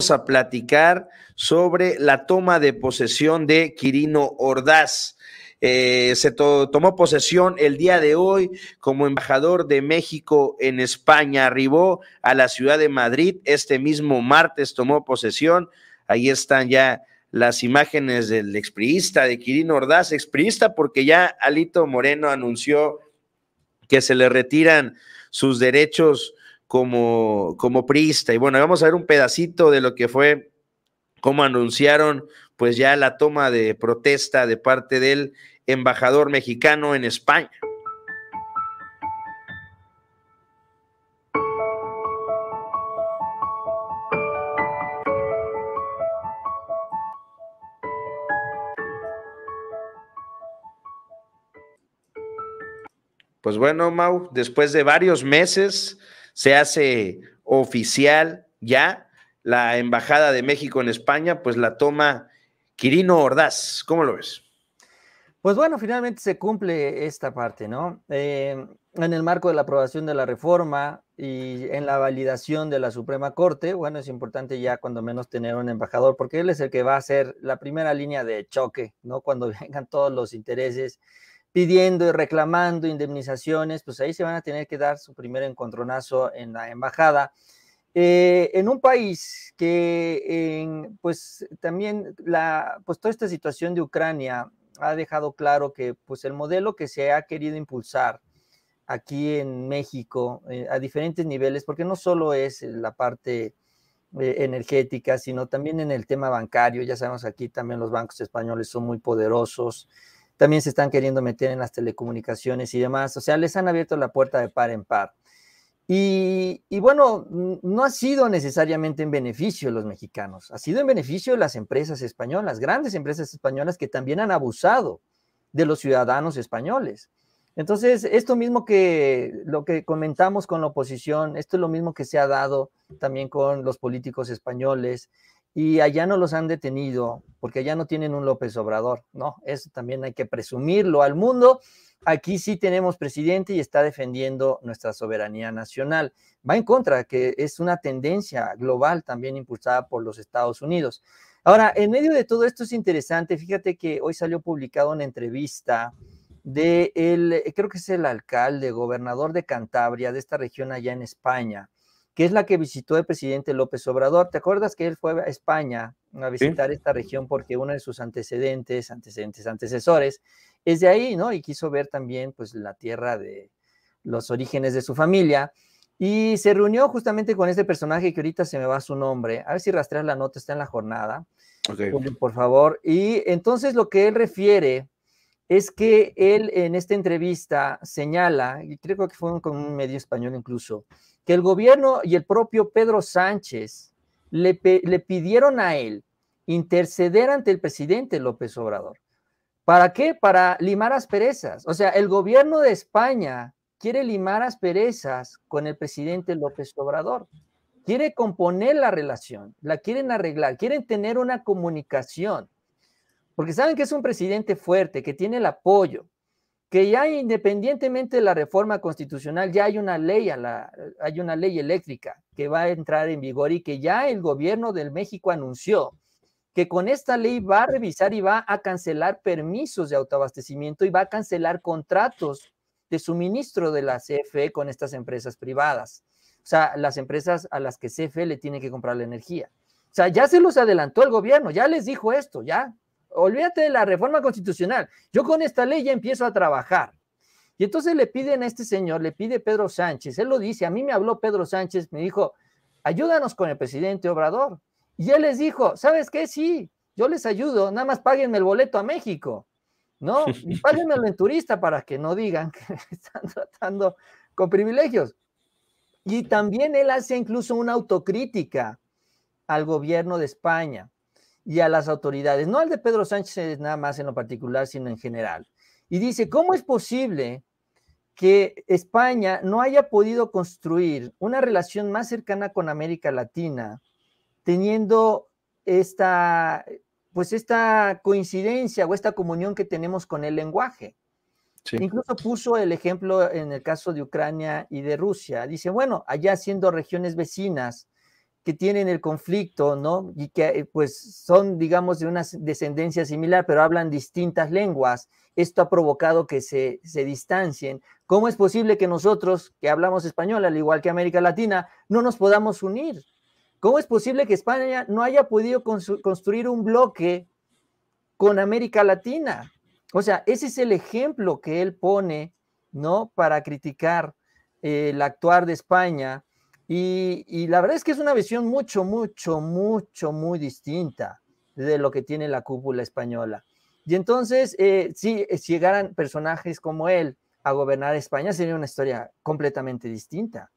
Vamos a platicar sobre la toma de posesión de Quirino Ordaz. Eh, se tomó posesión el día de hoy como embajador de México en España. Arribó a la ciudad de Madrid este mismo martes, tomó posesión. Ahí están ya las imágenes del expriista de Quirino Ordaz, expriista porque ya Alito Moreno anunció que se le retiran sus derechos como, como priista. Y bueno, vamos a ver un pedacito de lo que fue, cómo anunciaron pues ya la toma de protesta de parte del embajador mexicano en España. Pues bueno, Mau, después de varios meses, se hace oficial ya la Embajada de México en España, pues la toma Quirino Ordaz. ¿Cómo lo ves? Pues bueno, finalmente se cumple esta parte, ¿no? Eh, en el marco de la aprobación de la reforma y en la validación de la Suprema Corte, bueno, es importante ya cuando menos tener un embajador, porque él es el que va a ser la primera línea de choque, ¿no? Cuando vengan todos los intereses pidiendo y reclamando indemnizaciones, pues ahí se van a tener que dar su primer encontronazo en la embajada. Eh, en un país que, pues también, la, pues toda esta situación de Ucrania ha dejado claro que, pues el modelo que se ha querido impulsar aquí en México eh, a diferentes niveles, porque no solo es la parte eh, energética, sino también en el tema bancario. Ya sabemos aquí también los bancos españoles son muy poderosos también se están queriendo meter en las telecomunicaciones y demás. O sea, les han abierto la puerta de par en par. Y, y, bueno, no ha sido necesariamente en beneficio de los mexicanos, ha sido en beneficio de las empresas españolas, grandes empresas españolas que también han abusado de los ciudadanos españoles. Entonces, esto mismo que lo que comentamos con la oposición, esto es lo mismo que se ha dado también con los políticos españoles y allá no los han detenido porque allá no tienen un López Obrador, ¿no? Eso también hay que presumirlo al mundo. Aquí sí tenemos presidente y está defendiendo nuestra soberanía nacional. Va en contra, que es una tendencia global también impulsada por los Estados Unidos. Ahora, en medio de todo esto es interesante, fíjate que hoy salió publicado una entrevista de el, creo que es el alcalde, gobernador de Cantabria, de esta región allá en España, que es la que visitó el presidente López Obrador. ¿Te acuerdas que él fue a España a visitar esta región porque uno de sus antecedentes, antecedentes, antecesores, es de ahí, ¿no? Y quiso ver también, pues, la tierra de los orígenes de su familia. Y se reunió justamente con este personaje que ahorita se me va su nombre. A ver si rastreas la nota, está en la jornada. Okay. Por favor. Y entonces lo que él refiere es que él en esta entrevista señala, y creo que fue con un medio español incluso, que el gobierno y el propio Pedro Sánchez le, pidieron a él interceder ante el presidente López Obrador. ¿Para qué? Para limar asperezas. O sea, el gobierno de España quiere limar asperezas con el presidente López Obrador. Quiere componer la relación, la quieren arreglar, quieren tener una comunicación porque saben que es un presidente fuerte, que tiene el apoyo, que ya independientemente de la reforma constitucional, ya hay una ley, hay una ley eléctrica que va a entrar en vigor y que ya el gobierno del México anunció que con esta ley va a revisar y va a cancelar permisos de autoabastecimiento y va a cancelar contratos de suministro de la CFE con estas empresas privadas. O sea, las empresas a las que CFE le tiene que comprar la energía. O sea, ya se los adelantó el gobierno, ya les dijo esto, ya, olvídate de la reforma constitucional, yo con esta ley ya empiezo a trabajar. Y entonces le piden a este señor, le pide Pedro Sánchez, él lo dice, a mí me habló Pedro Sánchez, me dijo, ayúdanos con el presidente Obrador. Y él les dijo, ¿sabes qué? Sí, yo les ayudo, nada más paguen el boleto a México, ¿no? Y páguenmelo en turista para que no digan que están tratando con privilegios. Y también él hace incluso una autocrítica al gobierno de España y a las autoridades, no al de Pedro Sánchez nada más en lo particular, sino en general. Y dice, ¿cómo es posible que España no haya podido construir una relación más cercana con América Latina teniendo esta, pues esta coincidencia o esta comunión que tenemos con el lenguaje? Incluso puso el ejemplo en el caso de Ucrania y de Rusia. Dice, bueno, allá siendo regiones vecinas, que tienen el conflicto, ¿no? Y que eh, pues son, digamos, de una descendencia similar, pero hablan distintas lenguas. Esto ha provocado que se, distancien. ¿Cómo es posible que nosotros, que hablamos español, al igual que América Latina, no nos podamos unir? ¿Cómo es posible que España no haya podido construir un bloque con América Latina? O sea, ese es el ejemplo que él pone, ¿no? Para criticar eh, el actuar de España y, la verdad es que es una visión mucho, mucho, mucho, muy distinta de lo que tiene la cúpula española. Y entonces, eh, eh, si, llegaran personajes como él a gobernar España, sería una historia completamente distinta,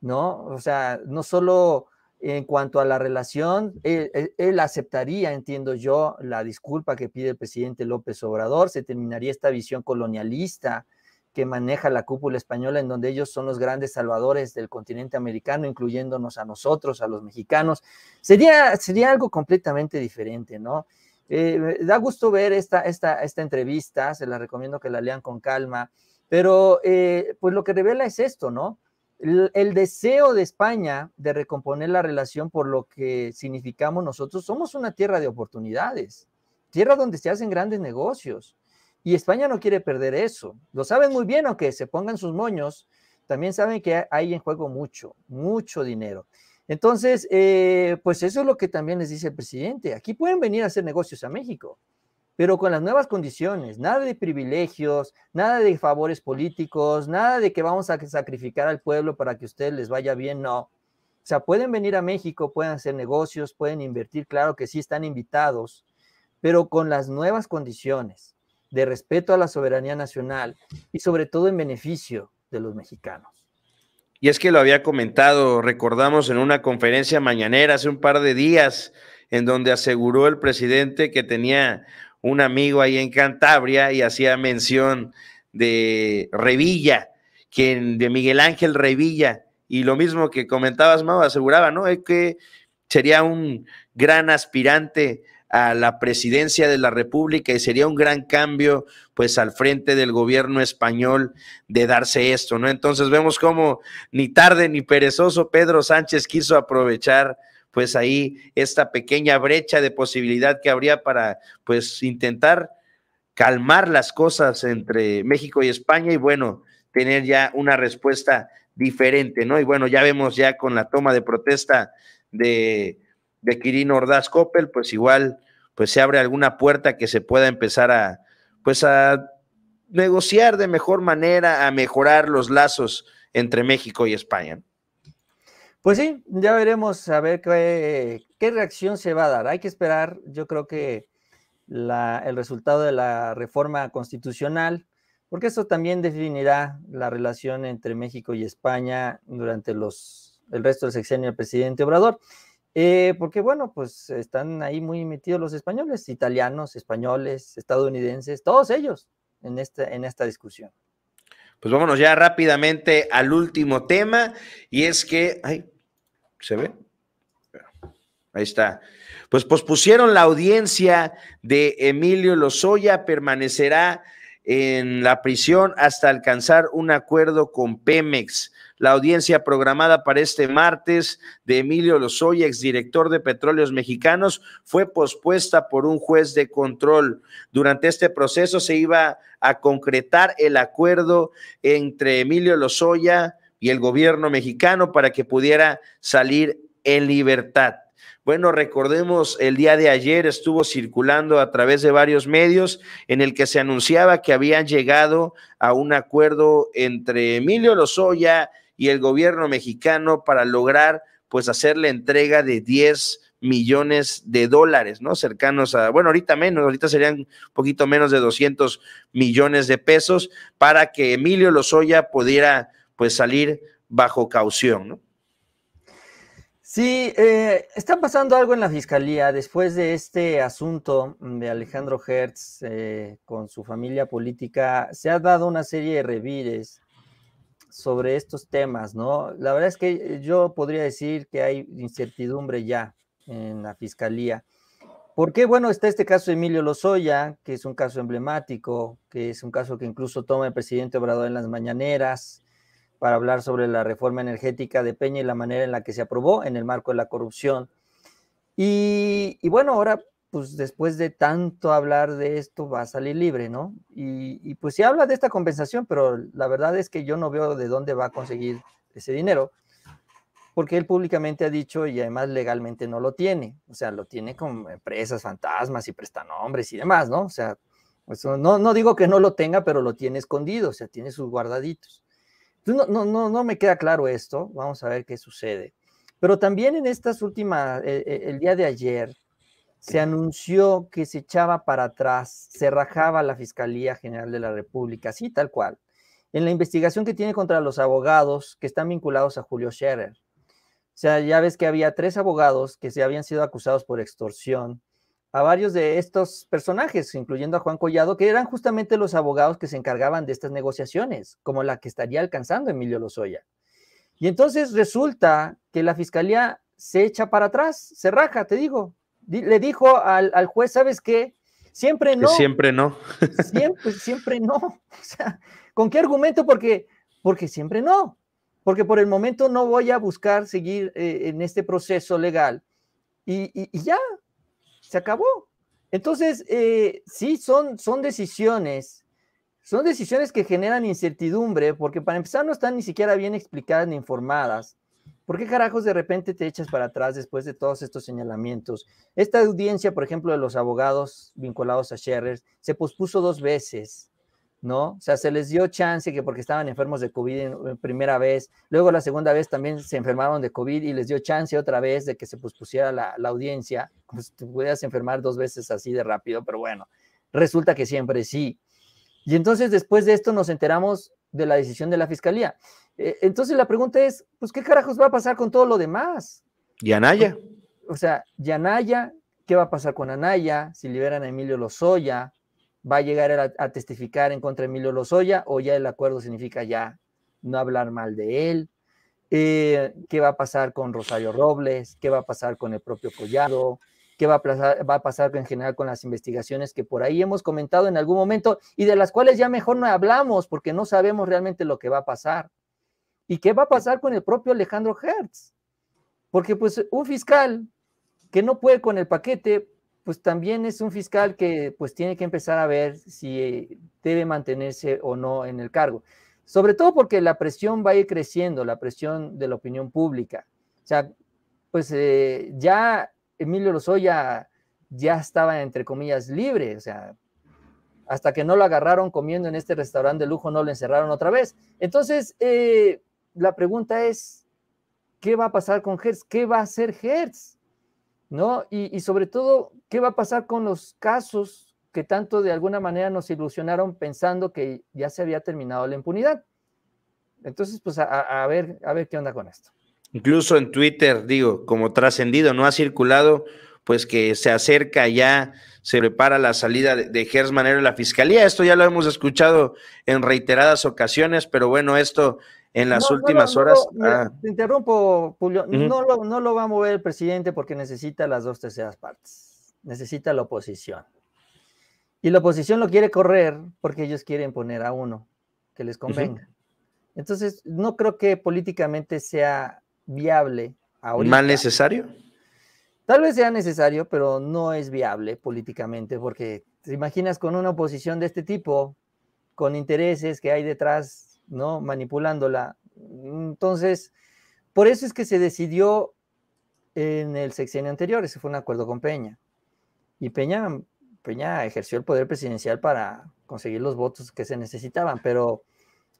¿no? O sea, no solo en cuanto a la relación, él, aceptaría, entiendo yo, la disculpa que pide el presidente López Obrador, se terminaría esta visión colonialista que maneja la cúpula española, en donde ellos son los grandes salvadores del continente americano, incluyéndonos a nosotros, a los mexicanos. Sería, sería algo completamente diferente, ¿no? Eh, da gusto ver esta, esta, esta entrevista, se la recomiendo que la lean con calma, pero eh, pues lo que revela es esto, ¿no? el, deseo de España de recomponer la relación por lo que significamos nosotros, somos una tierra de oportunidades, tierra donde se hacen grandes negocios, y España no quiere perder eso. Lo saben muy bien, aunque se pongan sus moños, también saben que hay en juego mucho, mucho dinero. Entonces, eh, pues eso es lo que también les dice el presidente. Aquí pueden venir a hacer negocios a México, pero con las nuevas condiciones, nada de privilegios, nada de favores políticos, nada de que vamos a sacrificar al pueblo para que a ustedes les vaya bien, no. O sea, pueden venir a México, pueden hacer negocios, pueden invertir, claro que sí, están invitados, pero con las nuevas condiciones de respeto a la soberanía nacional y sobre todo en beneficio de los mexicanos. Y es que lo había comentado, recordamos en una conferencia mañanera hace un par de días, en donde aseguró el presidente que tenía un amigo ahí en Cantabria y hacía mención de Revilla, quien, de Miguel Ángel Revilla. Y lo mismo que comentabas, Mau, aseguraba, ¿no? Es que sería un gran aspirante a la presidencia de la República y sería un gran cambio pues al frente del gobierno español de darse esto, ¿no? Entonces vemos cómo ni tarde ni perezoso Pedro Sánchez quiso aprovechar pues ahí esta pequeña brecha de posibilidad que habría para pues intentar calmar las cosas entre México y España y bueno, tener ya una respuesta diferente, ¿no? Y bueno, ya vemos ya con la toma de protesta de de Quirino Ordaz Coppel, pues igual pues se abre alguna puerta que se pueda empezar pues a negociar de mejor manera, a mejorar los lazos entre México y España. Pues sí, ya veremos a ver qué, reacción se va a dar. Hay que esperar, yo creo que el resultado de la reforma constitucional, porque eso también definirá la relación entre México y España durante los, el resto del sexenio del presidente Obrador. Eh, porque bueno, pues están ahí muy metidos los españoles, italianos, españoles, estadounidenses, todos ellos en esta, en esta discusión. Pues vámonos ya rápidamente al último tema y es que, ay, ¿se ve? Ahí está. Pues pospusieron la audiencia de Emilio Lozoya, permanecerá en la prisión hasta alcanzar un acuerdo con Pemex. La audiencia programada para este martes de Emilio Lozoya, exdirector de Petróleos Mexicanos, fue pospuesta por un juez de control. Durante este proceso se iba a concretar el acuerdo entre Emilio Lozoya y el gobierno mexicano para que pudiera salir en libertad. Bueno, recordemos, el día de ayer estuvo circulando a través de varios medios en el que se anunciaba que habían llegado a un acuerdo entre Emilio Lozoya y el gobierno mexicano para lograr pues hacer la entrega de 10 millones de dólares, ¿no? Cercanos a, bueno, ahorita menos, ahorita serían un poquito menos de 200 millones de pesos para que Emilio Lozoya pudiera pues salir bajo caución, ¿no? Sí, eh, está pasando algo en la fiscalía después de este asunto de Alejandro Hertz eh, con su familia política. Se ha dado una serie de revires sobre estos temas, ¿no? La verdad es que yo podría decir que hay incertidumbre ya en la fiscalía. ¿Por qué? Bueno, está este caso de Emilio Lozoya, que es un caso emblemático, que es un caso que incluso toma el presidente Obrador en las mañaneras para hablar sobre la reforma energética de Peña y la manera en la que se aprobó en el marco de la corrupción. Y, bueno, ahora, pues después de tanto hablar de esto, va a salir libre, ¿no? Y, pues se habla de esta compensación, pero la verdad es que yo no veo de dónde va a conseguir ese dinero, porque él públicamente ha dicho y además legalmente no lo tiene, o sea, lo tiene con empresas, fantasmas y prestanombres y demás, ¿no? O sea, no, no digo que no lo tenga, pero lo tiene escondido, o sea, tiene sus guardaditos no, no, no, me queda claro esto. Vamos a ver qué sucede. Pero también en estas últimas, eh, eh, el, día de ayer, se anunció que se echaba para atrás, se rajaba la Fiscalía General de la República, sí, tal cual, en la investigación que tiene contra los abogados que están vinculados a Julio Scherer. O sea, ya ves que había tres abogados que se habían sido acusados por extorsión a varios de estos personajes, incluyendo a Juan Collado, que eran justamente los abogados que se encargaban de estas negociaciones, como la que estaría alcanzando Emilio Lozoya. Y entonces resulta que la fiscalía se echa para atrás, se raja, te digo. Le dijo al, al juez, ¿sabes qué? Siempre no. Siempre no. siempre, pues, siempre no. ¿con qué argumento? Porque, porque siempre no. Porque por el momento no voy a buscar seguir eh, en este proceso legal. y, y, ya, se acabó. Entonces, eh, sí, son, son decisiones, son decisiones que generan incertidumbre, porque para empezar no están ni siquiera bien explicadas ni informadas. ¿Por qué carajos de repente te echas para atrás después de todos estos señalamientos? Esta audiencia, por ejemplo, de los abogados vinculados a Scherrer, se pospuso dos veces. ¿no? O sea, se les dio chance que porque estaban enfermos de COVID en, eh, primera vez, luego la segunda vez también se enfermaron de COVID y les dio chance otra vez de que se pospusiera la, la audiencia, pues te pudieras enfermar dos veces así de rápido, pero bueno, resulta que siempre sí. Y entonces después de esto nos enteramos de la decisión de la fiscalía. Eh, entonces la pregunta es, pues ¿qué carajos va a pasar con todo lo demás? ¿Y Anaya? O, sea, ¿y Anaya? ¿Qué va a pasar con Anaya? Si liberan a Emilio Lozoya, va a llegar a, testificar en contra de Emilio Lozoya o ya el acuerdo significa ya no hablar mal de él. Eh, ¿Qué va a pasar con Rosario Robles? ¿Qué va a pasar con el propio Collado? ¿Qué va a, pasar, va a pasar en general con las investigaciones que por ahí hemos comentado en algún momento y de las cuales ya mejor no hablamos porque no sabemos realmente lo que va a pasar? ¿Y qué va a pasar con el propio Alejandro Hertz? Porque pues un fiscal que no puede con el paquete, pues también es un fiscal que pues tiene que empezar a ver si eh, debe mantenerse o no en el cargo. Sobre todo porque la presión va a ir creciendo, la presión de la opinión pública. O sea, pues eh, ya Emilio Lozoya ya estaba, entre comillas, libre. O sea, hasta que no lo agarraron comiendo en este restaurante de lujo, no lo encerraron otra vez. Entonces, eh, la pregunta es, ¿qué va a pasar con Hertz? ¿Qué va a hacer Hertz? ¿no? Y, sobre todo, ¿qué va a pasar con los casos que tanto de alguna manera nos ilusionaron pensando que ya se había terminado la impunidad? Entonces, pues a, ver, a ver qué onda con esto. Incluso en Twitter, digo, como trascendido, no ha circulado, pues que se acerca ya, se prepara la salida de, de Gers de la Fiscalía. Esto ya lo hemos escuchado en reiteradas ocasiones, pero bueno, esto en las últimas horas. Ah. Te interrumpo, Julio. no, lo, va a mover el presidente porque necesita las dos terceras partes. Necesita la oposición. Y la oposición lo quiere correr porque ellos quieren poner a uno que les convenga. Entonces, no creo que políticamente sea viable ahorita. ¿Mal necesario? Tal vez sea necesario, pero no es viable políticamente porque te imaginas con una oposición de este tipo, con intereses que hay detrás ¿no? Manipulándola. Entonces, por eso es que se decidió en el sexenio anterior, ese fue un acuerdo con Peña. Y Peña, Peña ejerció el poder presidencial para conseguir los votos que se necesitaban, pero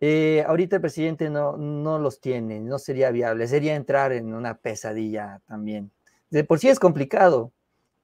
eh, ahorita el presidente no, los tiene, no sería viable, sería entrar en una pesadilla también. De por sí es complicado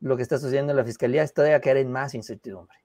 lo que está sucediendo en la fiscalía, esto debe caer en más incertidumbre.